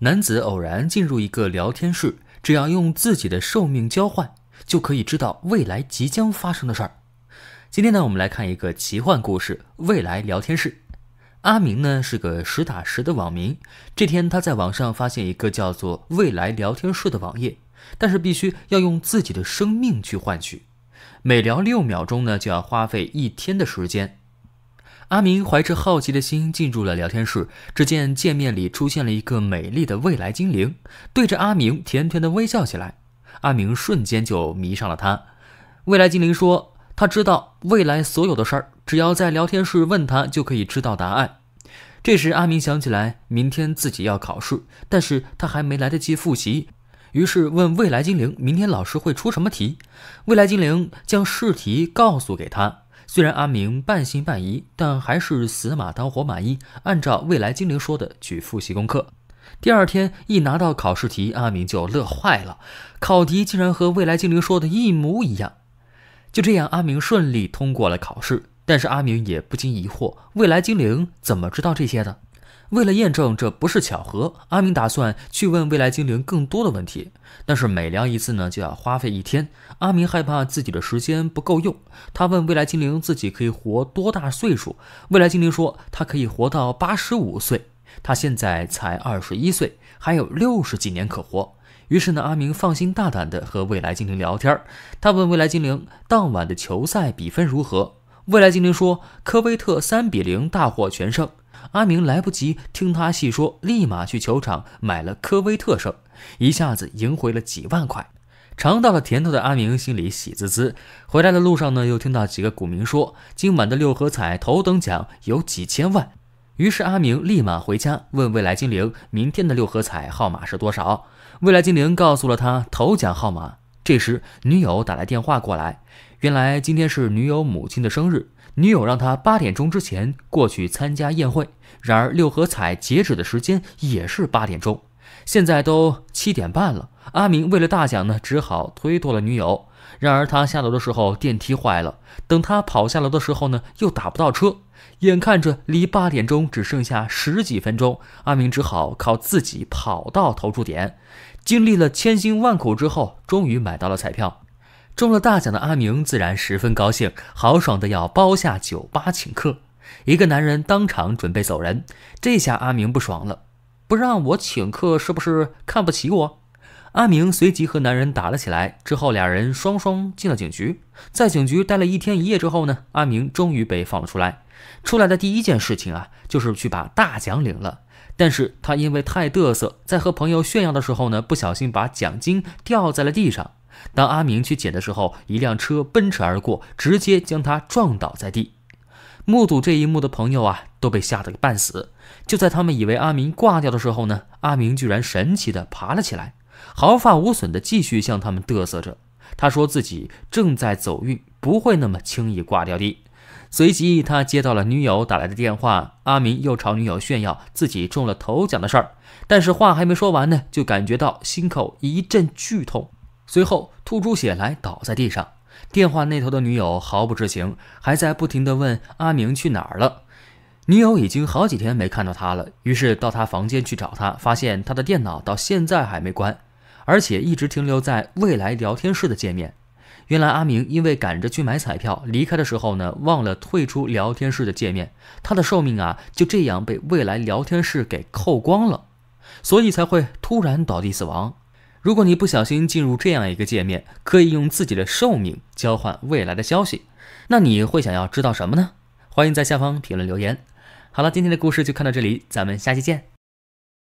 男子偶然进入一个聊天室，只要用自己的寿命交换，就可以知道未来即将发生的事儿。今天呢，我们来看一个奇幻故事《未来聊天室》。阿明呢是个实打实的网民，这天他在网上发现一个叫做“未来聊天室”的网页，但是必须要用自己的生命去换取。每聊六秒钟呢，就要花费一天的时间。阿明怀着好奇的心进入了聊天室，只见界面里出现了一个美丽的未来精灵，对着阿明甜甜的微笑起来。阿明瞬间就迷上了她。未来精灵说：“他知道未来所有的事儿，只要在聊天室问他，就可以知道答案。”这时，阿明想起来明天自己要考试，但是他还没来得及复习，于是问未来精灵：“明天老师会出什么题？”未来精灵将试题告诉给他。虽然阿明半信半疑，但还是死马当活马医，按照未来精灵说的去复习功课。第二天一拿到考试题，阿明就乐坏了，考题竟然和未来精灵说的一模一样。就这样，阿明顺利通过了考试。但是阿明也不禁疑惑，未来精灵怎么知道这些的？为了验证这不是巧合，阿明打算去问未来精灵更多的问题。但是每聊一次呢，就要花费一天。阿明害怕自己的时间不够用，他问未来精灵自己可以活多大岁数。未来精灵说，他可以活到八十五岁，他现在才二十一岁，还有六十几年可活。于是呢，阿明放心大胆地和未来精灵聊天。他问未来精灵当晚的球赛比分如何。未来精灵说：“科威特三比零大获全胜。”阿明来不及听他细说，立马去球场买了科威特胜，一下子赢回了几万块。尝到了甜头的阿明心里喜滋滋。回来的路上呢，又听到几个股民说今晚的六合彩头等奖有几千万，于是阿明立马回家问未来精灵：“明天的六合彩号码是多少？”未来精灵告诉了他头奖号码。这时，女友打来电话过来。原来今天是女友母亲的生日，女友让他八点钟之前过去参加宴会。然而六合彩截止的时间也是八点钟，现在都七点半了。阿明为了大奖呢，只好推脱了女友。然而他下楼的时候电梯坏了，等他跑下楼的时候呢，又打不到车。眼看着离八点钟只剩下十几分钟，阿明只好靠自己跑到投注点。经历了千辛万苦之后，终于买到了彩票。中了大奖的阿明自然十分高兴，豪爽的要包下酒吧请客。一个男人当场准备走人，这下阿明不爽了，不让我请客是不是看不起我？阿明随即和男人打了起来，之后俩人双双进了警局。在警局待了一天一夜之后呢，阿明终于被放了出来。出来的第一件事情啊，就是去把大奖领了。但是他因为太嘚瑟，在和朋友炫耀的时候呢，不小心把奖金掉在了地上。当阿明去捡的时候，一辆车奔驰而过，直接将他撞倒在地。目睹这一幕的朋友啊，都被吓得个半死。就在他们以为阿明挂掉的时候呢，阿明居然神奇的爬了起来，毫发无损的继续向他们嘚瑟着。他说自己正在走运，不会那么轻易挂掉的。随即，他接到了女友打来的电话，阿明又朝女友炫耀自己中了头奖的事儿。但是话还没说完呢，就感觉到心口一阵剧痛。随后吐出血来，倒在地上。电话那头的女友毫不知情，还在不停地问阿明去哪儿了。女友已经好几天没看到他了，于是到他房间去找他，发现他的电脑到现在还没关，而且一直停留在未来聊天室的界面。原来阿明因为赶着去买彩票，离开的时候呢，忘了退出聊天室的界面，他的寿命啊就这样被未来聊天室给扣光了，所以才会突然倒地死亡。如果你不小心进入这样一个界面，可以用自己的寿命交换未来的消息，那你会想要知道什么呢？欢迎在下方评论留言。好了，今天的故事就看到这里，咱们下期见。